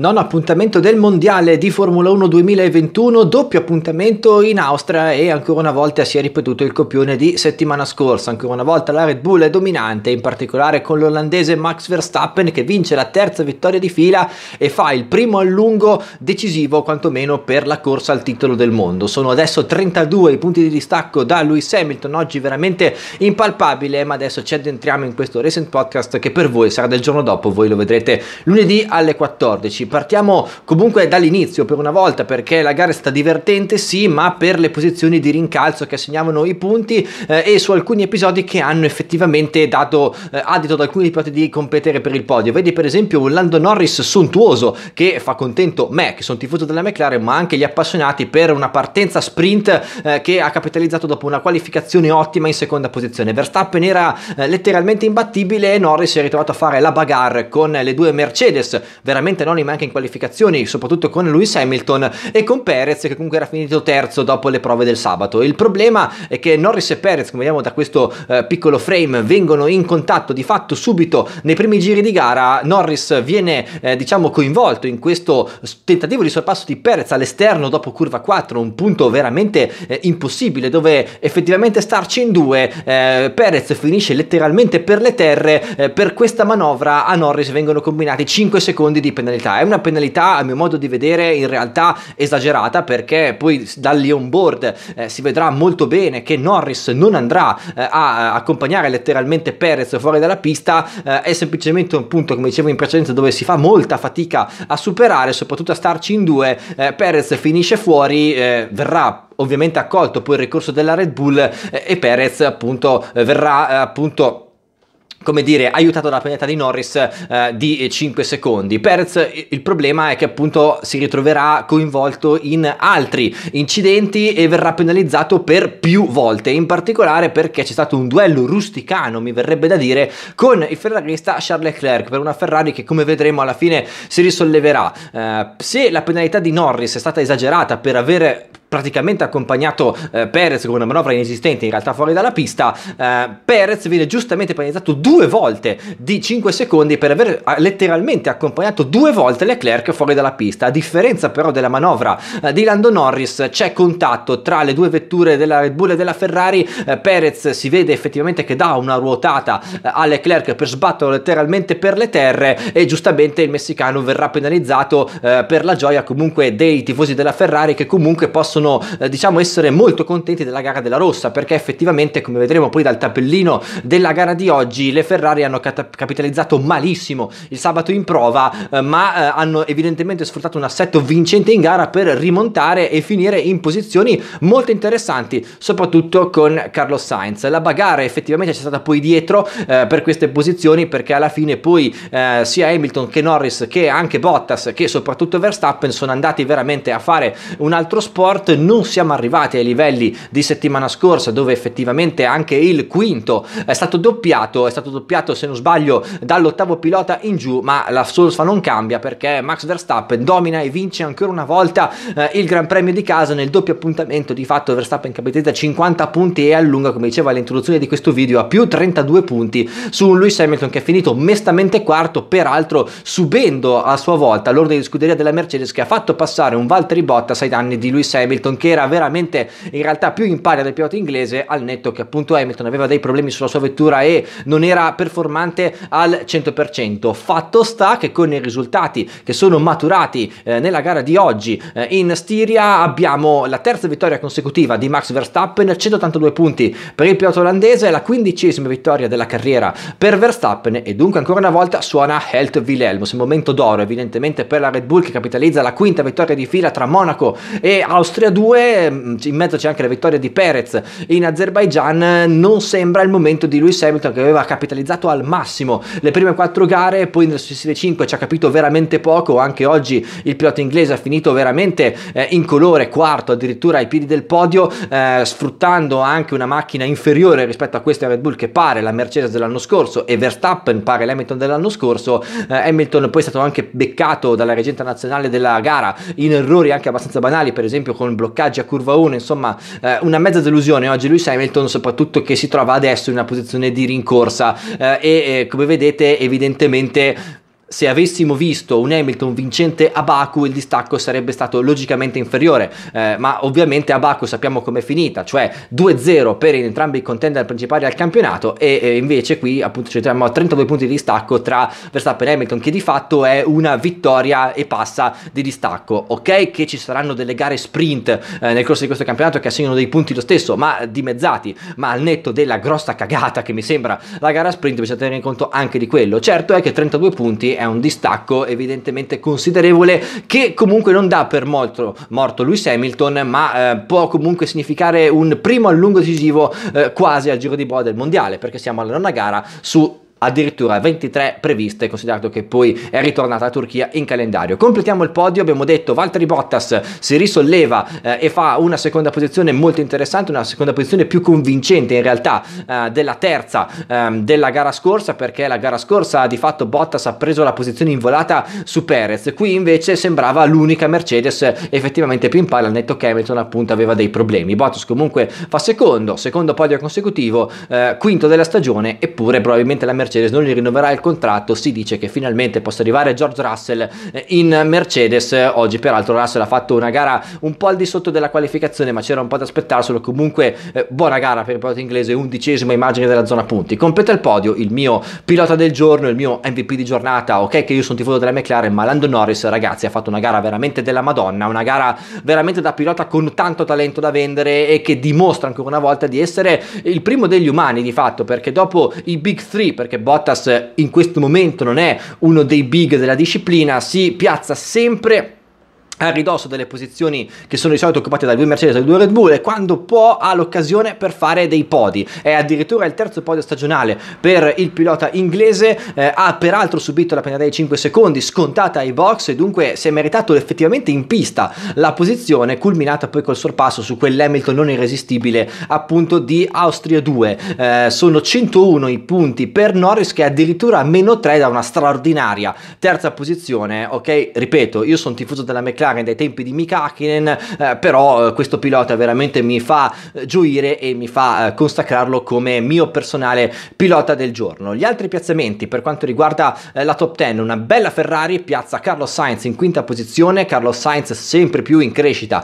Non appuntamento del Mondiale di Formula 1 2021, doppio appuntamento in Austria e ancora una volta si è ripetuto il copione di settimana scorsa. Ancora una volta la Red Bull è dominante, in particolare con l'olandese Max Verstappen che vince la terza vittoria di fila e fa il primo allungo decisivo quantomeno per la corsa al titolo del mondo. Sono adesso 32 i punti di distacco da Lewis Hamilton, oggi veramente impalpabile, ma adesso ci addentriamo in questo recent podcast che per voi sarà del giorno dopo, voi lo vedrete lunedì alle 14. 11. Partiamo comunque dall'inizio per una volta perché la gara è stata divertente, sì, ma per le posizioni di rincalzo che assegnavano i punti eh, e su alcuni episodi che hanno effettivamente dato eh, adito ad alcuni piloti di competere per il podio. Vedi per esempio un Lando Norris sontuoso che fa contento me, che sono tifoso della McLaren, ma anche gli appassionati per una partenza sprint eh, che ha capitalizzato dopo una qualificazione ottima in seconda posizione. Verstappen era eh, letteralmente imbattibile e Norris si è ritrovato a fare la bagarre con le due Mercedes, veramente non immaginabile anche in qualificazioni, soprattutto con Lewis Hamilton e con Perez che comunque era finito terzo dopo le prove del sabato. Il problema è che Norris e Perez, come vediamo da questo eh, piccolo frame, vengono in contatto di fatto subito nei primi giri di gara. Norris viene eh, diciamo coinvolto in questo tentativo di sorpasso di Perez all'esterno dopo curva 4, un punto veramente eh, impossibile dove effettivamente starci in due eh, Perez finisce letteralmente per le terre eh, per questa manovra a Norris vengono combinati 5 secondi di penalità è una penalità a mio modo di vedere in realtà esagerata perché poi da on board eh, si vedrà molto bene che Norris non andrà eh, a accompagnare letteralmente Perez fuori dalla pista, eh, è semplicemente un punto come dicevo in precedenza dove si fa molta fatica a superare, soprattutto a starci in due, eh, Perez finisce fuori, eh, verrà ovviamente accolto poi il ricorso della Red Bull eh, e Perez appunto verrà appunto come dire, aiutato dalla penalità di Norris eh, di 5 eh, secondi. Perez il problema è che appunto si ritroverà coinvolto in altri incidenti e verrà penalizzato per più volte, in particolare perché c'è stato un duello rusticano, mi verrebbe da dire, con il ferrarista Charles Leclerc per una Ferrari che come vedremo alla fine si risolleverà. Eh, se la penalità di Norris è stata esagerata per aver praticamente accompagnato eh, Perez con una manovra inesistente in realtà fuori dalla pista, eh, Perez viene giustamente penalizzato due volte di 5 secondi per aver eh, letteralmente accompagnato due volte Leclerc fuori dalla pista. A differenza però della manovra eh, di Lando Norris c'è contatto tra le due vetture della Red Bull e della Ferrari, eh, Perez si vede effettivamente che dà una ruotata eh, a Leclerc per sbatterlo letteralmente per le terre e giustamente il messicano verrà penalizzato per la gioia comunque dei tifosi della Ferrari che comunque possono possono eh, diciamo essere molto contenti della gara della rossa perché effettivamente come vedremo poi dal tabellino della gara di oggi le Ferrari hanno cat- capitalizzato malissimo il sabato in prova eh, ma eh, hanno evidentemente sfruttato un assetto vincente in gara per rimontare e finire in posizioni molto interessanti soprattutto con Carlos Sainz la bagarre effettivamente c'è stata poi dietro eh, per queste posizioni perché alla fine poi eh, sia Hamilton che Norris che anche Bottas che soprattutto Verstappen sono andati veramente a fare un altro sport non siamo arrivati ai livelli di settimana scorsa dove effettivamente anche il quinto è stato doppiato, è stato doppiato se non sbaglio dall'ottavo pilota in giù, ma la solfa non cambia perché Max Verstappen domina e vince ancora una volta eh, il Gran Premio di casa nel doppio appuntamento, di fatto Verstappen capitalizza 50 punti e allunga come diceva all'introduzione di questo video a più 32 punti su un Lewis Hamilton che è finito mestamente quarto, peraltro subendo a sua volta l'ordine di scuderia della Mercedes che ha fatto passare un Valtteri Bottas ai danni di Lewis Hamilton Hamilton che era veramente in realtà più in pari del pilota inglese al netto che appunto Hamilton aveva dei problemi sulla sua vettura e non era performante al 100%. Fatto sta che con i risultati che sono maturati eh, nella gara di oggi eh, in Stiria abbiamo la terza vittoria consecutiva di Max Verstappen, 182 punti per il pilota olandese, la quindicesima vittoria della carriera per Verstappen e dunque ancora una volta suona Helt Wilhelmus, momento d'oro evidentemente per la Red Bull che capitalizza la quinta vittoria di fila tra Monaco e Austria 2002, mm, in mezzo c'è anche la vittoria di Perez in Azerbaijan, non sembra il momento di Lewis Hamilton che aveva capitalizzato al massimo le prime quattro gare, poi nelle successive 5 ci ha capito veramente poco, anche oggi il pilota inglese ha finito veramente eh, in colore, quarto addirittura ai piedi del podio, eh, sfruttando anche una macchina inferiore rispetto a questa Red Bull che pare la Mercedes dell'anno scorso e Verstappen pare l'Hamilton dell'anno scorso, eh, Hamilton poi è stato anche beccato dalla regenta nazionale della gara in errori anche abbastanza banali, per esempio con Hamilton, bloccaggi a curva 1, insomma eh, una mezza delusione oggi Lewis Hamilton, soprattutto che si trova adesso in una posizione di rincorsa eh, e eh, come vedete evidentemente se avessimo visto un Hamilton vincente a Baku il distacco sarebbe stato logicamente inferiore, eh, ma ovviamente a Baku sappiamo com'è finita, cioè 2-0 per entrambi i contender principali al campionato e, e invece qui appunto ci troviamo a 32 punti di distacco tra Verstappen e Hamilton che di fatto è una vittoria e passa di distacco. Ok che ci saranno delle gare sprint eh, nel corso di questo campionato che assegnano dei punti lo stesso, ma dimezzati, ma al netto della grossa cagata che mi sembra la gara sprint bisogna tenere in conto anche di quello. Certo è che 32 punti è un distacco evidentemente considerevole che comunque non dà per molto morto Lewis Hamilton, ma eh, può comunque significare un primo allungo decisivo eh, quasi al giro di boa del mondiale, perché siamo alla nona gara su addirittura 23 previste, considerato che poi è ritornata la Turchia in calendario. Completiamo il podio, abbiamo detto Valtteri Bottas si risolleva eh, e fa una seconda posizione molto interessante, una seconda posizione più convincente in realtà eh, della terza eh, della gara scorsa, perché la gara scorsa di fatto Bottas ha preso la posizione in volata su Perez, qui invece sembrava l'unica Mercedes effettivamente più in palla, al netto che Hamilton appunto aveva dei problemi. Bottas comunque fa secondo, secondo podio consecutivo, eh, quinto della stagione, eppure probabilmente la Mercedes Mercedes non gli rinnoverà il contratto, si dice che finalmente possa arrivare George Russell eh, in Mercedes. Oggi peraltro Russell ha fatto una gara un po' al di sotto della qualificazione, ma c'era un po' da aspettarselo, comunque eh, buona gara per il pilota inglese, undicesimo immagine della zona punti. Completa il podio il mio pilota del giorno, il mio MVP di giornata, ok che io sono tifoso della McLaren, ma Lando Norris ragazzi ha fatto una gara veramente della Madonna, una gara veramente da pilota con tanto talento da vendere e che dimostra ancora una volta di essere il primo degli umani di fatto, perché dopo i Big Three, perché Bottas in questo momento non è uno dei big della disciplina, si piazza sempre a ridosso delle posizioni che sono di solito occupate dai due Mercedes e dai due Red Bull e quando può ha l'occasione per fare dei podi. È addirittura il terzo podio stagionale per il pilota inglese, eh, ha peraltro subito la penalità dei 5 secondi scontata ai box e dunque si è meritato effettivamente in pista la posizione culminata poi col sorpasso su quell'Hamilton non irresistibile appunto di Austria 2. Eh, sono 101 i punti per Norris che è addirittura a meno 3 da una straordinaria terza posizione. Ok, ripeto, io sono tifoso della McLaren McLaren dai tempi di Mika Hakkinen, eh, però eh, questo pilota veramente mi fa eh, gioire e mi fa eh, consacrarlo come mio personale pilota del giorno. Gli altri piazzamenti per quanto riguarda la top 10, una bella Ferrari piazza Carlo Sainz in quinta posizione, Carlo Sainz sempre più in crescita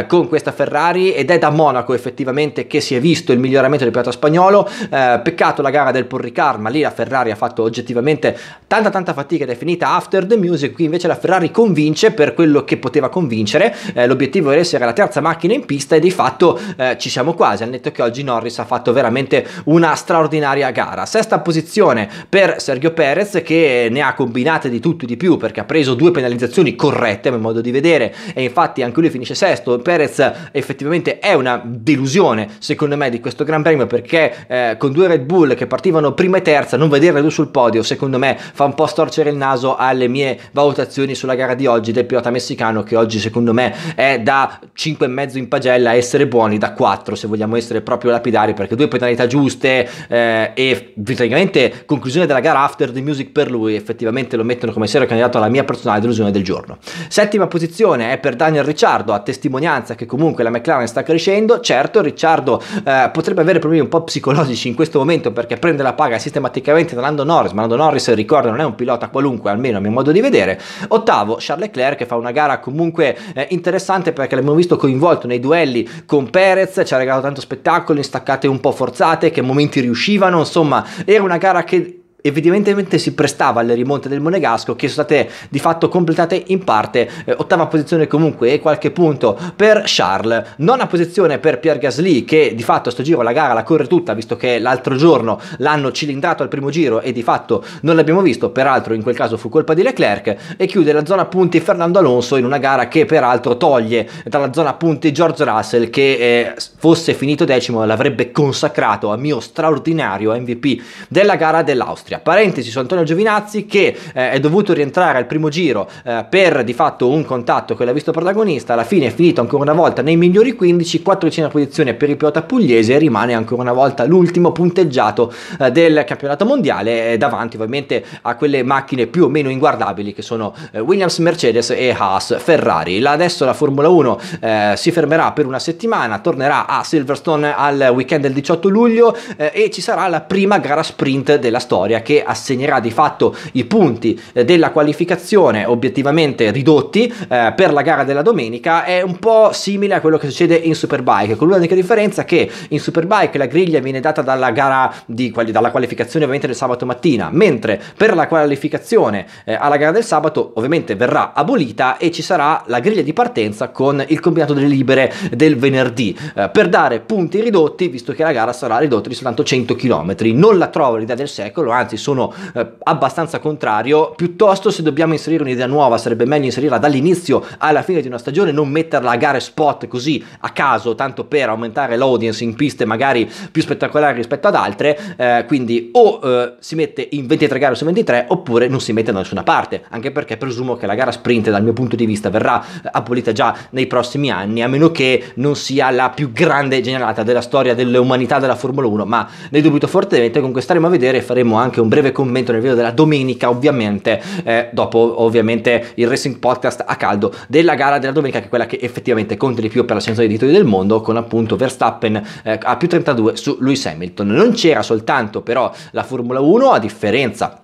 eh, con questa Ferrari ed è da Monaco effettivamente che si è visto il miglioramento del pilota spagnolo, eh, peccato la gara del Porricar, ma lì la Ferrari ha fatto oggettivamente tanta tanta fatica ed è finita after the music, qui invece la Ferrari convince per quello che poteva convincere, eh, l'obiettivo era essere la terza macchina in pista e di fatto eh, ci siamo quasi, al netto che oggi Norris ha fatto veramente una straordinaria gara. Sesta posizione per Sergio Perez che ne ha combinate di tutto e di più perché ha preso due penalizzazioni corrette a mio modo di vedere e infatti anche lui finisce sesto, Perez effettivamente è una delusione secondo me di questo Gran Premio perché eh, con due Red Bull che partivano prima e terza non vederle due sul podio secondo me fa un po' storcere il naso alle mie valutazioni sulla gara di oggi del pilota messicano Cristiano che oggi secondo me è da 5,5 in pagella essere buoni da 4 se vogliamo essere proprio lapidari perché due penalità giuste eh, e praticamente conclusione della gara after the music per lui effettivamente lo mettono come serio candidato alla mia personale delusione del giorno. Settima posizione è per Daniel Ricciardo a testimonianza che comunque la McLaren sta crescendo, certo Ricciardo eh, potrebbe avere problemi un po' psicologici in questo momento perché prende la paga sistematicamente da Lando Norris, ma Lando Norris ricordo non è un pilota qualunque almeno a mio modo di vedere. Ottavo Charles Leclerc che fa una gara comunque eh, interessante perché l'abbiamo visto coinvolto nei duelli con Perez, ci ha regalato tanto spettacolo in staccate un po' forzate che a momenti riuscivano, insomma era una gara che evidentemente si prestava alle rimonte del Monegasco che sono state di fatto completate in parte eh, ottava posizione comunque e qualche punto per Charles nona posizione per Pierre Gasly che di fatto a sto giro la gara la corre tutta visto che l'altro giorno l'hanno cilindrato al primo giro e di fatto non l'abbiamo visto peraltro in quel caso fu colpa di Leclerc e chiude la zona punti Fernando Alonso in una gara che peraltro toglie dalla zona punti George Russell che eh, fosse finito decimo l'avrebbe consacrato a mio straordinario MVP della gara dell'Austria Austria. Parentesi su Antonio Giovinazzi che eh, è dovuto rientrare al primo giro eh, per di fatto un contatto che l'ha visto protagonista, alla fine è finito ancora una volta nei migliori 15, 14 posizione per il pilota pugliese e rimane ancora una volta l'ultimo punteggiato eh, del campionato mondiale eh, davanti ovviamente a quelle macchine più o meno inguardabili che sono eh, Williams, Mercedes e Haas, Ferrari. Adesso la Formula 1 eh, si fermerà per una settimana, tornerà a Silverstone al weekend del 18 luglio e ci sarà la prima gara sprint della storia vittoria che assegnerà di fatto i punti eh, della qualificazione obiettivamente ridotti eh, per la gara della domenica è un po' simile a quello che succede in Superbike con l'unica differenza che in Superbike la griglia viene data dalla gara di dalla qualificazione ovviamente del sabato mattina mentre per la qualificazione eh, alla gara del sabato ovviamente verrà abolita e ci sarà la griglia di partenza con il combinato delle libere del venerdì eh, per dare punti ridotti visto che la gara sarà ridotta di soltanto 100 km non la trovo l'idea del secolo anzi anzi sono eh, abbastanza contrario, piuttosto se dobbiamo inserire un'idea nuova sarebbe meglio inserirla dall'inizio alla fine di una stagione, non metterla a gare spot così a caso, tanto per aumentare l'audience in piste magari più spettacolari rispetto ad altre, eh, quindi o eh, si mette in 23 gare su 23 oppure non si mette da nessuna parte, anche perché presumo che la gara sprint dal mio punto di vista verrà eh, abolita già nei prossimi anni, a meno che non sia la più grande generata della storia dell'umanità della Formula 1, ma ne dubito fortemente, con questa a vedere e faremo anche anche un breve commento nel video della domenica, ovviamente, eh, dopo ovviamente il Racing Podcast a caldo della gara della domenica, che è quella che effettivamente conta di più per l'ascenso dei titoli del mondo, con appunto Verstappen eh, a più 32 su Lewis Hamilton. Non c'era soltanto però la Formula 1, a differenza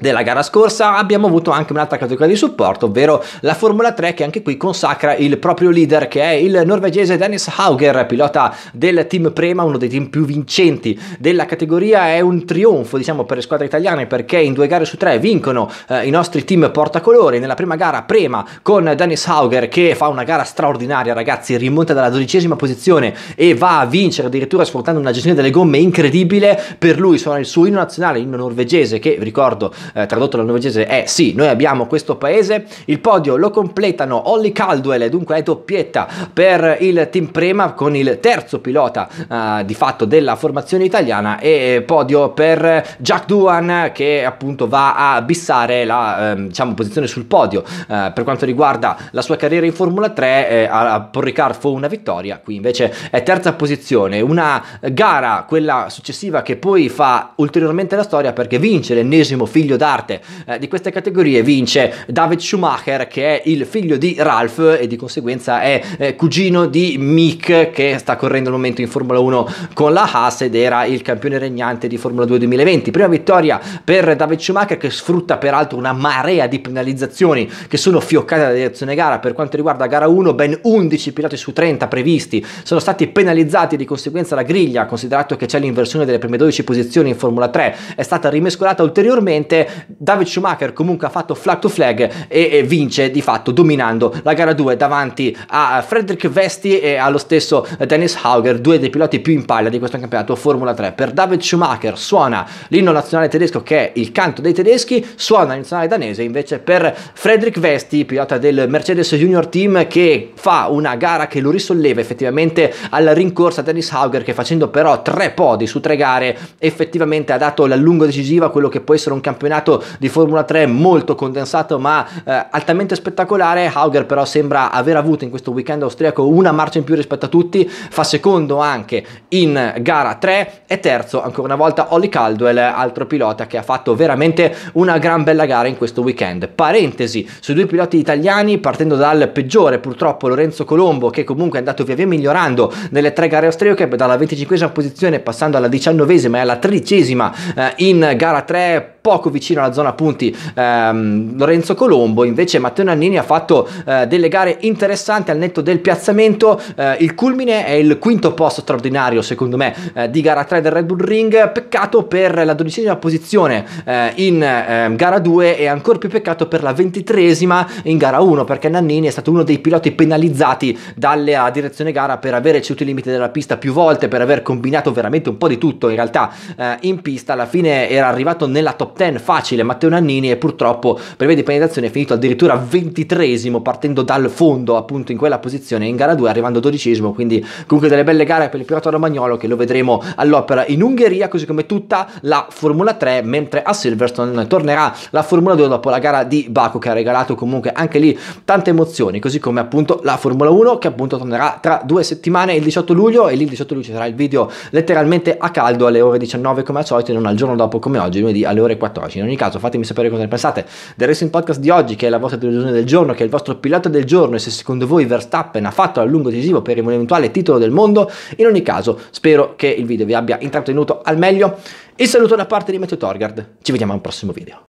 della gara scorsa abbiamo avuto anche un'altra categoria di supporto ovvero la Formula 3 che anche qui consacra il proprio leader che è il norvegese Dennis Hauger pilota del team Prema uno dei team più vincenti della categoria è un trionfo diciamo per le squadre italiane perché in due gare su tre vincono eh, i nostri team portacolori nella prima gara Prema con Dennis Hauger che fa una gara straordinaria ragazzi rimonta dalla dodicesima posizione e va a vincere addirittura sfruttando una gestione delle gomme incredibile per lui suona il suo inno nazionale inno norvegese che vi ricordo eh, tradotto dal norvegese è sì, noi abbiamo questo paese, il podio lo completano Olli Caldwell, dunque è doppietta per il team Prema con il terzo pilota eh, di fatto della formazione italiana e eh, podio per Jack Duan che appunto va a bissare la eh, diciamo, posizione sul podio eh, per quanto riguarda la sua carriera in Formula 3 eh, a Paul Ricard fu una vittoria, qui invece è terza posizione, una gara quella successiva che poi fa ulteriormente la storia perché vince l'ennesimo figlio d'arte eh, di queste categorie vince David Schumacher che è il figlio di Ralph e di conseguenza è eh, cugino di Mick che sta correndo al momento in Formula 1 con la Haas ed era il campione regnante di Formula 2 2020. Prima vittoria per David Schumacher che sfrutta peraltro una marea di penalizzazioni che sono fioccate dalla direzione gara per quanto riguarda gara 1, ben 11 piloti su 30 previsti sono stati penalizzati di conseguenza la griglia, considerato che c'è l'inversione delle prime 12 posizioni in Formula 3, è stata rimescolata ulteriormente David Schumacher comunque ha fatto flag to flag e, e vince di fatto dominando la gara 2 davanti a Frederick Vesti e allo stesso Dennis Hauger, due dei piloti più in palla di questo campionato Formula 3. Per David Schumacher suona l'inno nazionale tedesco che è il canto dei tedeschi, suona il nazionale danese invece per Frederick Vesti, pilota del Mercedes Junior Team che fa una gara che lo risolleva effettivamente alla rincorsa Dennis Hauger che facendo però tre podi su tre gare effettivamente ha dato l'allungo decisivo a quello che può essere un campionato campionato di Formula 3 molto condensato ma eh, altamente spettacolare. Hauger però sembra aver avuto in questo weekend austriaco una marcia in più rispetto a tutti, fa secondo anche in gara 3 e terzo ancora una volta Olly Caldwell, altro pilota che ha fatto veramente una gran bella gara in questo weekend. Parentesi sui due piloti italiani, partendo dal peggiore purtroppo Lorenzo Colombo che comunque è andato via via migliorando nelle tre gare austriache, dalla 25 posizione passando alla 19 e alla 13 eh, in gara 3 poco vicino vicino alla zona punti ehm, Lorenzo Colombo, invece Matteo Nannini ha fatto eh, delle gare interessanti al netto del piazzamento, eh, il culmine è il quinto posto straordinario secondo me eh, di gara 3 del Red Bull Ring, peccato per la dodicesima posizione eh, in ehm, gara 2 e ancora più peccato per la ventitresima in gara 1 perché Nannini è stato uno dei piloti penalizzati dalla direzione gara per aver ceduto i limiti della pista più volte, per aver combinato veramente un po' di tutto in realtà eh, in pista, alla fine era arrivato nella top 10 facile Matteo Nannini e purtroppo per via di penalizzazione è finito addirittura ventitresimo partendo dal fondo appunto in quella posizione in gara 2 arrivando dodicesimo quindi comunque delle belle gare per il pirata romagnolo che lo vedremo all'opera in Ungheria così come tutta la Formula 3 mentre a Silverstone tornerà la Formula 2 dopo la gara di Baku che ha regalato comunque anche lì tante emozioni così come appunto la Formula 1 che appunto tornerà tra due settimane il 18 luglio e lì il 18 luglio ci sarà il video letteralmente a caldo alle ore 19 come al solito e non al giorno dopo come oggi lunedì alle ore 14 in ogni caso, fatemi sapere cosa ne pensate del Racing Podcast di oggi, che è la vostra televisione del giorno, che è il vostro pilota del giorno e se secondo voi Verstappen ha fatto a lungo decisivo per un eventuale titolo del mondo. In ogni caso, spero che il video vi abbia intrattenuto al meglio. Il saluto da parte di Matteo Torgard. Ci vediamo al prossimo video.